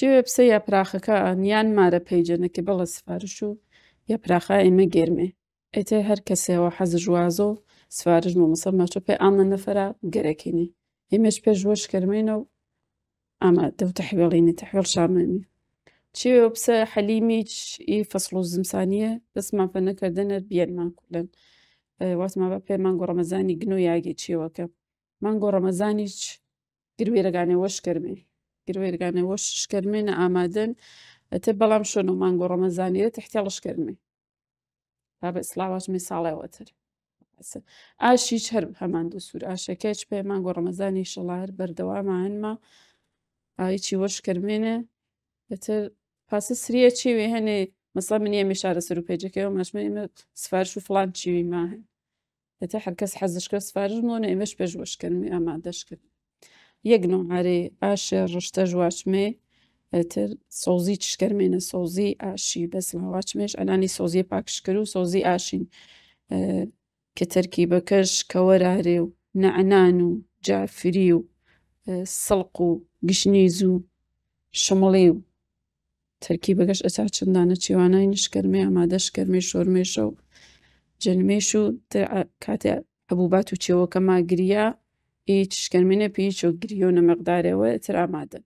چێ پسە یاپراخەکان یان مارە پەیجەنەکە بەڵە سفارش و یاپراخە ئێمە گرمێ ئەتێ هەر کەسەوە حەز ژوازۆ سفارش و مسەمەچە پێی ئاڵە نەفرە گەرەکینی ئێمەش پێش وەش کردمێنەوە ئەمە دەو تەحوێڵینی تەحوێڵ شامێنی چێ پسە حەلیمیچ ئی فەسڵ و زمسانیە دەستمان پە نەکردنە بیەرمان کولن واتما بە پێمان گۆڕەمەزانی گنو یاگی چیوەکە مانگۆ ڕەمەزانیچ گروێرەگانێ وەش کردمێ گرێرگانەوە شکرمێنە ئامادەن تێ بەڵام شوێن و مانگۆ ڕەمەزانیرە تحتیاڵشکردێ با بە ئسلاواژمی ساڵێوەتر ئاشیچ هەر هەمان دو سوور ئاشەکەچ پێ مانگۆ ڕەمەزانی شڵار بەردەوامانمە ئایچی وەشکرمێنە بەتر پاسە سریە چیوێ هەنێ مەسڵ منە میشارە سەر و پێجەکەەوە مەشمێمە سفارش و فلان چیوی ماهن دەتە هەرکەس حەزشکە سفارژمۆنە ئێمەش پێش وەشکردنی ئامادەشکرد یەک نۆعارێ ئاشێ ڕشتە ژواچمێ تر سۆزی چشکەرمێنە سۆزی ئاشی بەسمەواچمێش ئەلانی سۆزیە پاکشکر و سۆزی ئاشین کە تەرکی بەکەش کەوەرارێ و نەعنان و جافری و سڵق و گشتنیز و شمڵێ و تەرکی بەگەشت ئەچ چندانە چیوانای نیشکەرمێ ئامادەش کەرمێ شۆرمێشە و جەنمێش و کاتێ هەبووبات و چێوەکە ماگریا هیچ şkermîne pîç û giriyon a meqdarê we tir amade.